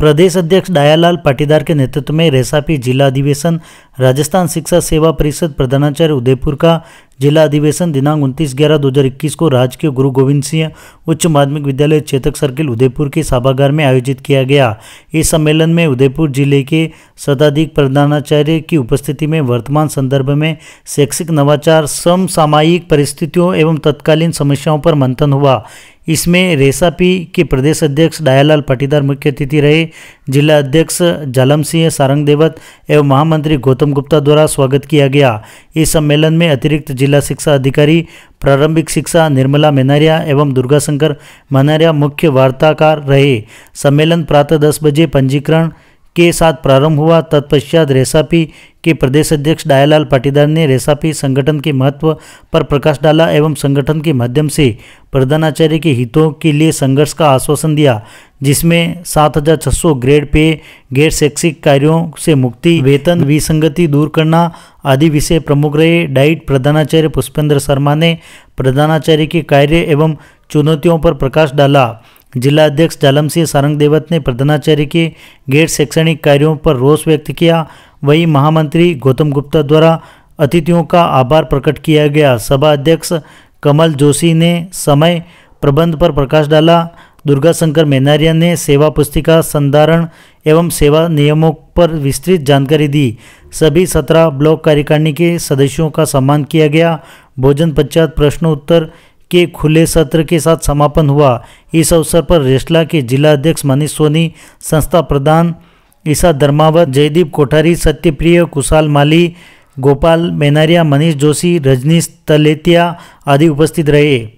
प्रदेश अध्यक्ष डायालाल पाटीदार के नेतृत्व में रेसापी जिला अधिवेशन राजस्थान शिक्षा सेवा परिषद प्रधानाचार्य उदयपुर का जिला अधिवेशन दिनांक उनतीस ग्यारह दो हजार इक्कीस को राजकीय गुरु गोविंद सिंह उच्च माध्यमिक विद्यालय चेतक सर्किल उदयपुर के सभागार में आयोजित किया गया इस सम्मेलन में उदयपुर जिले के शताधिक प्रधानाचार्य की उपस्थिति में वर्तमान संदर्भ में शैक्षिक नवाचार समसामायिक परिस्थितियों एवं तत्कालीन समस्याओं पर मंथन हुआ इसमें रेसापी के प्रदेश अध्यक्ष दयालाल पाटीदार मुख्य अतिथि रहे जिला अध्यक्ष जालम सिंह सारंग देवत एवं महामंत्री गौतम गुप्ता द्वारा स्वागत किया गया इस सम्मेलन में अतिरिक्त जिला जिला शिक्षा अधिकारी प्रारंभिक शिक्षा निर्मला मेनारिया एवं दुर्गाशंकर मेनारिया मुख्य वार्ताकार रहे सम्मेलन प्रातः दस बजे पंजीकरण के साथ प्रारंभ हुआ तत्पश्चात रेसापी के प्रदेश अध्यक्ष डायालाल पाटीदार ने रेसापी संगठन के महत्व पर प्रकाश डाला एवं संगठन के माध्यम से प्रधानाचार्य के हितों के लिए संघर्ष का आश्वासन दिया जिसमें 7,600 ग्रेड पे गैर शैक्षिक कार्यों से मुक्ति वेतन विसंगति दूर करना आदि विषय प्रमुख रहे डाइट प्रधानाचार्य पुष्पेंद्र शर्मा ने प्रधानाचार्य के कार्य एवं चुनौतियों पर प्रकाश डाला जिला अध्यक्ष जालम सिंह सारंग देवत ने प्रधानाचार्य के गैर शैक्षणिक कार्यों पर रोष व्यक्त किया वहीं महामंत्री गौतम गुप्ता द्वारा अतिथियों का आभार प्रकट किया गया सभा अध्यक्ष कमल जोशी ने समय प्रबंध पर प्रकाश डाला दुर्गा शंकर मेनारिया ने सेवा पुस्तिका संधारण एवं सेवा नियमों पर विस्तृत जानकारी दी सभी सत्रह ब्लॉक कार्यकारिणी के सदस्यों का सम्मान किया गया भोजन पंचायत प्रश्नोत्तर के खुले सत्र के साथ समापन हुआ इस अवसर पर रेस्ला के जिला अध्यक्ष मनीष सोनी संस्था प्रधान ईसा धर्मावत जयदीप कोठारी सत्यप्रिय कुशाल माली गोपाल मेनारिया मनीष जोशी रजनीश तलेतिया आदि उपस्थित रहे